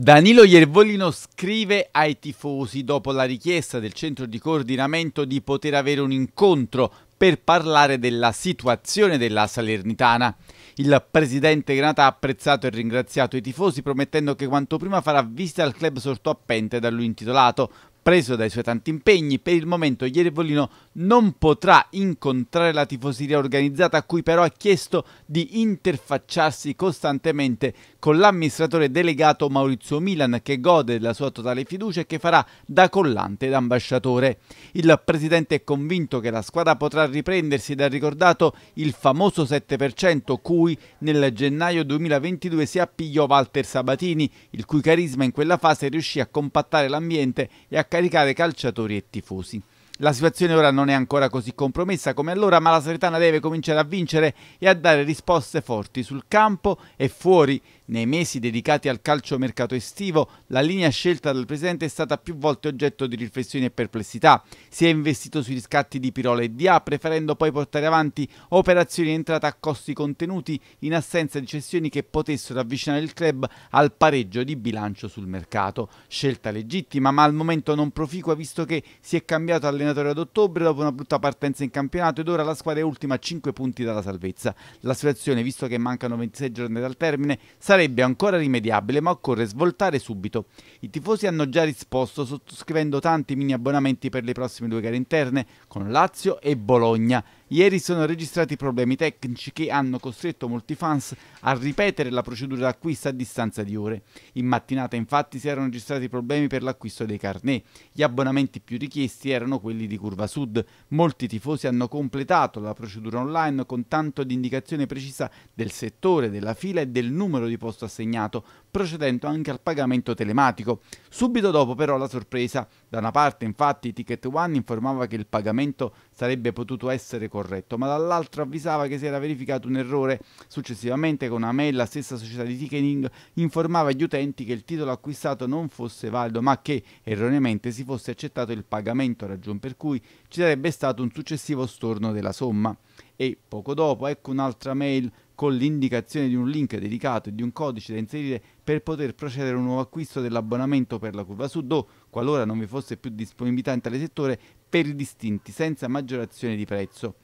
Danilo Iervolino scrive ai tifosi dopo la richiesta del centro di coordinamento di poter avere un incontro per parlare della situazione della Salernitana. Il presidente Granata ha apprezzato e ringraziato i tifosi promettendo che quanto prima farà visita al club sorto a pente da lui intitolato Preso dai suoi tanti impegni, per il momento Iervolino non potrà incontrare la tifoseria organizzata a cui però ha chiesto di interfacciarsi costantemente con l'amministratore delegato Maurizio Milan che gode della sua totale fiducia e che farà da collante ed ambasciatore. Il presidente è convinto che la squadra potrà riprendersi ed ha ricordato il famoso 7% cui nel gennaio 2022 si appigliò Walter Sabatini, il cui carisma in quella fase riuscì a compattare l'ambiente e a carica calciatori e tifosi. La situazione ora non è ancora così compromessa come allora, ma la Salernitana deve cominciare a vincere e a dare risposte forti sul campo e fuori. Nei mesi dedicati al calcio mercato estivo, la linea scelta dal Presidente è stata più volte oggetto di riflessioni e perplessità. Si è investito sui riscatti di Pirola e Dia, preferendo poi portare avanti operazioni entrate a costi contenuti in assenza di cessioni che potessero avvicinare il club al pareggio di bilancio sul mercato. Scelta legittima, ma al momento non proficua visto che si è cambiato allenatore eliminatoria ad ottobre dopo una brutta partenza in campionato ed ora la squadra è ultima a 5 punti dalla salvezza. La situazione, visto che mancano 26 giorni dal termine, sarebbe ancora rimediabile ma occorre svoltare subito. I tifosi hanno già risposto sottoscrivendo tanti mini abbonamenti per le prossime due gare interne con Lazio e Bologna. Ieri sono registrati problemi tecnici che hanno costretto molti fans a ripetere la procedura d'acquisto a distanza di ore. In mattinata infatti si erano registrati problemi per l'acquisto dei carnet. Gli abbonamenti più richiesti erano quelli di Curva Sud. Molti tifosi hanno completato la procedura online con tanto di indicazione precisa del settore, della fila e del numero di posto assegnato, procedendo anche al pagamento telematico. Subito dopo però la sorpresa. Da una parte infatti Ticket One informava che il pagamento sarebbe potuto essere con corretto, ma dall'altro avvisava che si era verificato un errore. Successivamente con una mail la stessa società di ticketing informava gli utenti che il titolo acquistato non fosse valido, ma che erroneamente si fosse accettato il pagamento, ragion per cui ci sarebbe stato un successivo storno della somma. E poco dopo ecco un'altra mail con l'indicazione di un link dedicato e di un codice da inserire per poter procedere a un nuovo acquisto dell'abbonamento per la curva sud o, qualora non vi fosse più disponibilità in tale settore, per i distinti senza maggiorazione di prezzo.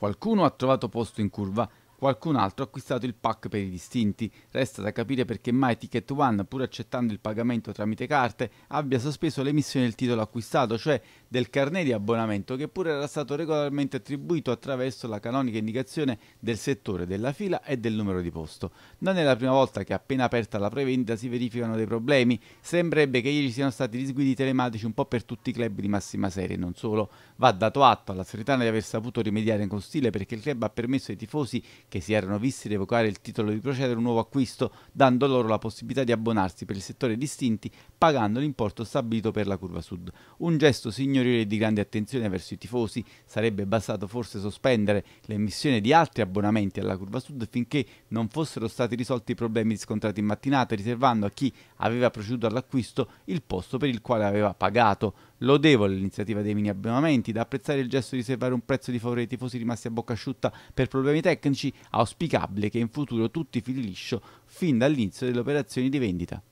Qualcuno ha trovato posto in curva Qualcun altro ha acquistato il pack per i distinti. Resta da capire perché mai Ticket One, pur accettando il pagamento tramite carte, abbia sospeso l'emissione del titolo acquistato, cioè del carnet di abbonamento che pure era stato regolarmente attribuito attraverso la canonica indicazione del settore della fila e del numero di posto. Non è la prima volta che appena aperta la prevendita si verificano dei problemi. Sembrerebbe che ieri siano stati disguidi telematici un po' per tutti i club di massima serie, non solo. Va dato atto alla Seretana di aver saputo rimediare con stile perché il club ha permesso ai tifosi che si erano visti revocare il titolo di procedere un nuovo acquisto, dando loro la possibilità di abbonarsi per il settore distinti pagando l'importo stabilito per la curva sud. Un gesto signorile di grande attenzione verso i tifosi, sarebbe bastato forse sospendere l'emissione di altri abbonamenti alla curva sud finché non fossero stati risolti i problemi riscontrati in mattinata, riservando a chi aveva proceduto all'acquisto il posto per il quale aveva pagato. Lodevole l'iniziativa dei mini abbonamenti, da apprezzare il gesto di riservare un prezzo di favore ai tifosi rimasti a bocca asciutta per problemi tecnici, auspicabile che in futuro tutti fili liscio fin dall'inizio delle operazioni di vendita.